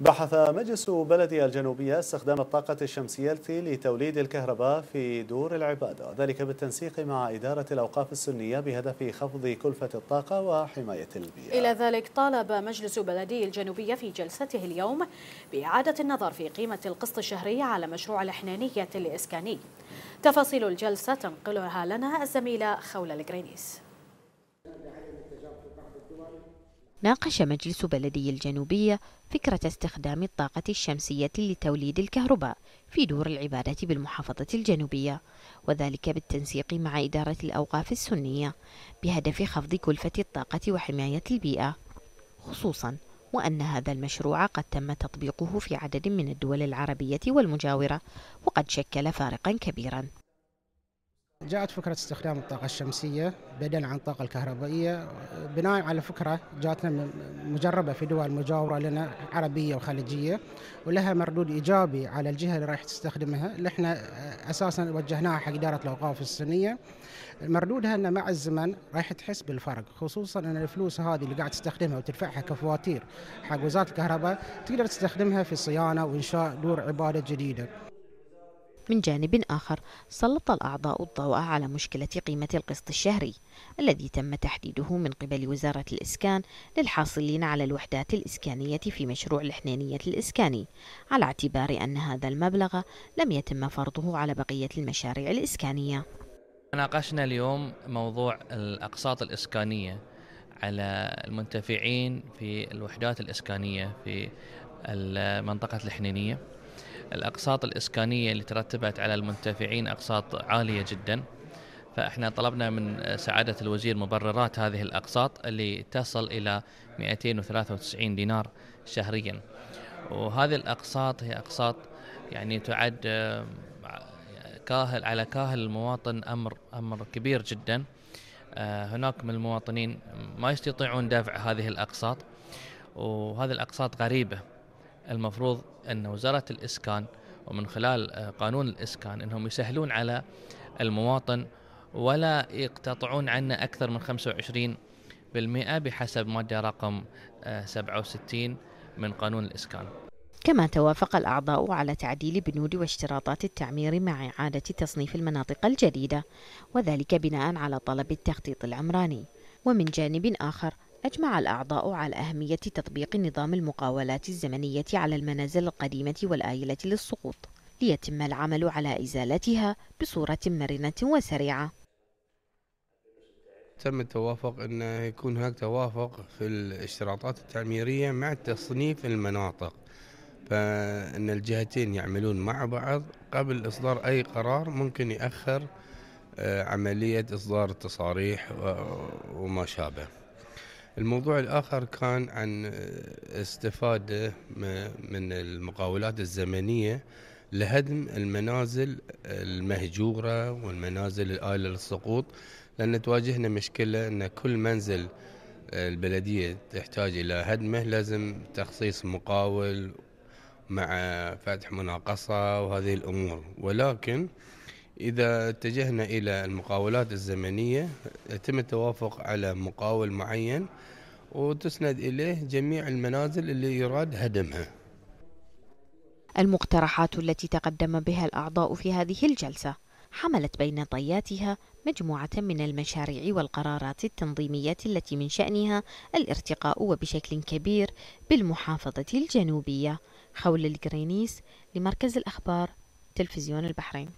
بحث مجلس بلدية الجنوبية استخدام الطاقة الشمسية لتوليد الكهرباء في دور العبادة وذلك بالتنسيق مع إدارة الأوقاف السنية بهدف خفض كلفة الطاقة وحماية البيئة إلى ذلك طالب مجلس بلدية الجنوبية في جلسته اليوم بإعادة النظر في قيمة القسط الشهري على مشروع الإحنانية الإسكاني تفاصيل الجلسة تنقلها لنا الزميلة خولة الجرينيس ناقش مجلس بلدي الجنوبية فكرة استخدام الطاقة الشمسية لتوليد الكهرباء في دور العبادة بالمحافظة الجنوبية وذلك بالتنسيق مع إدارة الأوقاف السنية بهدف خفض كلفة الطاقة وحماية البيئة خصوصا وأن هذا المشروع قد تم تطبيقه في عدد من الدول العربية والمجاورة وقد شكل فارقا كبيرا جاءت فكرة استخدام الطاقة الشمسية بدلا عن الطاقة الكهربائية بناء على فكرة جاتنا مجربة في دول مجاورة لنا عربية وخليجية ولها مردود إيجابي على الجهة اللي راح تستخدمها اللي احنا أساسا وجهناها حق إدارة الأوقاف السنية مردودها أن مع الزمن راح تحس بالفرق خصوصا أن الفلوس هذه اللي قاعد تستخدمها وتدفعها كفواتير حق وزارة الكهرباء تقدر تستخدمها في صيانة وإنشاء دور عبادة جديدة من جانب آخر سلط الأعضاء الضوء على مشكلة قيمة القسط الشهري الذي تم تحديده من قبل وزارة الإسكان للحاصلين على الوحدات الإسكانية في مشروع الحنينية الإسكاني على اعتبار أن هذا المبلغ لم يتم فرضه على بقية المشاريع الإسكانية ناقشنا اليوم موضوع الأقساط الإسكانية على المنتفعين في الوحدات الإسكانية في منطقة الحنينية الأقساط الإسكانية اللي ترتبت على المنتفعين أقساط عالية جدا فإحنا طلبنا من سعادة الوزير مبررات هذه الأقساط اللي تصل إلى 293 دينار شهريا وهذه الأقساط هي أقساط يعني تعد كاهل على كاهل المواطن أمر أمر كبير جدا هناك من المواطنين ما يستطيعون دفع هذه الأقساط وهذه الأقساط غريبة المفروض أن وزارة الإسكان ومن خلال آه، قانون الإسكان أنهم يسهلون على المواطن ولا يقتطعون عنه أكثر من 25% بحسب مادة رقم 67 آه، من قانون الإسكان كما توافق الأعضاء على تعديل بنود واشتراطات التعمير مع إعادة تصنيف المناطق الجديدة وذلك بناء على طلب التخطيط العمراني ومن جانب آخر أجمع الأعضاء على أهمية تطبيق نظام المقاولات الزمنية على المنازل القديمة والآيلة للسقوط ليتم العمل على إزالتها بصورة مرنة وسريعة تم التوافق أن يكون هناك توافق في الاشتراطات التعميرية مع تصنيف المناطق فإن الجهتين يعملون مع بعض قبل إصدار أي قرار ممكن يأخر آه، عملية إصدار التصاريح وما شابه الموضوع الآخر كان عن استفادة من المقاولات الزمنية لهدم المنازل المهجورة والمنازل الآيلة للسقوط لأن تواجهنا مشكلة أن كل منزل البلدية تحتاج إلى هدمه لازم تخصيص مقاول مع فتح مناقصة وهذه الأمور ولكن إذا اتجهنا إلى المقاولات الزمنية يتم التوافق على مقاول معين وتسند إليه جميع المنازل اللي يراد هدمها المقترحات التي تقدم بها الأعضاء في هذه الجلسة حملت بين طياتها مجموعة من المشاريع والقرارات التنظيمية التي من شأنها الارتقاء وبشكل كبير بالمحافظة الجنوبية خول الجرينيس لمركز الأخبار تلفزيون البحرين